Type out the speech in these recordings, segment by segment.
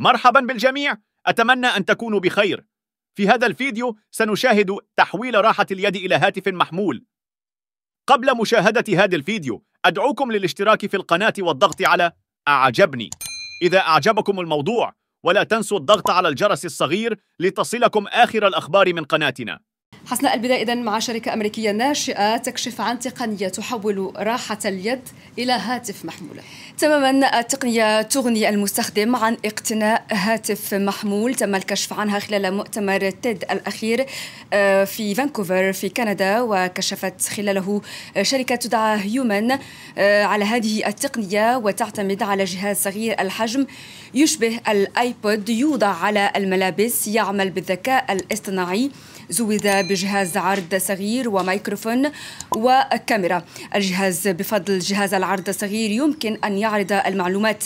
مرحبا بالجميع أتمنى أن تكونوا بخير في هذا الفيديو سنشاهد تحويل راحة اليد إلى هاتف محمول قبل مشاهدة هذا الفيديو أدعوكم للاشتراك في القناة والضغط على أعجبني إذا أعجبكم الموضوع ولا تنسوا الضغط على الجرس الصغير لتصلكم آخر الأخبار من قناتنا حسناء البداية إذن مع شركة أمريكية ناشئة تكشف عن تقنية تحول راحة اليد إلى هاتف محمول تماما التقنية تغني المستخدم عن اقتناء هاتف محمول تم الكشف عنها خلال مؤتمر تيد الأخير آه، في فانكوفر في كندا وكشفت خلاله شركة تدعى هيومن آه، على هذه التقنية وتعتمد على جهاز صغير الحجم يشبه الآيبود يوضع على الملابس يعمل بالذكاء الاصطناعي زود بجهاز جهاز عرض صغير وميكروفون وكاميرا الجهاز بفضل جهاز العرض الصغير يمكن أن يعرض المعلومات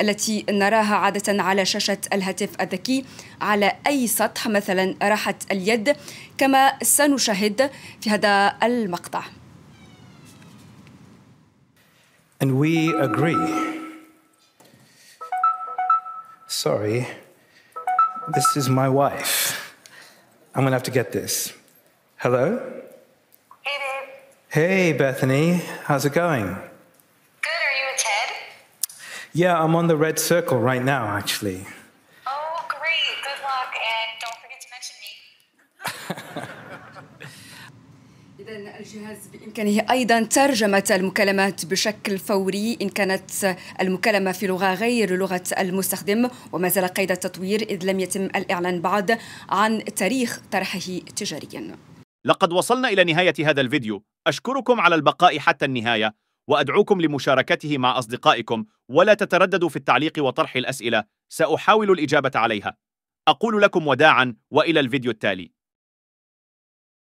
التي نراها عادة على شاشة الهاتف الذكي على أي سطح مثلا راحة اليد كما سنشاهد في هذا المقطع And we agree. Sorry, this is my wife. I'm gonna have to get this. Hello? Hey, Dave. Hey, Bethany. How's it going? Good. Are you with Ted? Yeah, I'm on the red circle right now, actually. Oh, great. Good luck, and don't forget to mention me. إذا الجهاز بإمكانه أيضا ترجمة المكالمات بشكل فوري إن كانت المكالمة في لغة غير لغة المستخدم وما زال قيد التطوير إذ لم يتم الإعلان بعد عن تاريخ طرحه تجاريا. لقد وصلنا إلى نهاية هذا الفيديو أشكركم على البقاء حتى النهاية وأدعوكم لمشاركته مع أصدقائكم ولا تترددوا في التعليق وطرح الأسئلة سأحاول الإجابة عليها أقول لكم وداعا وإلى الفيديو التالي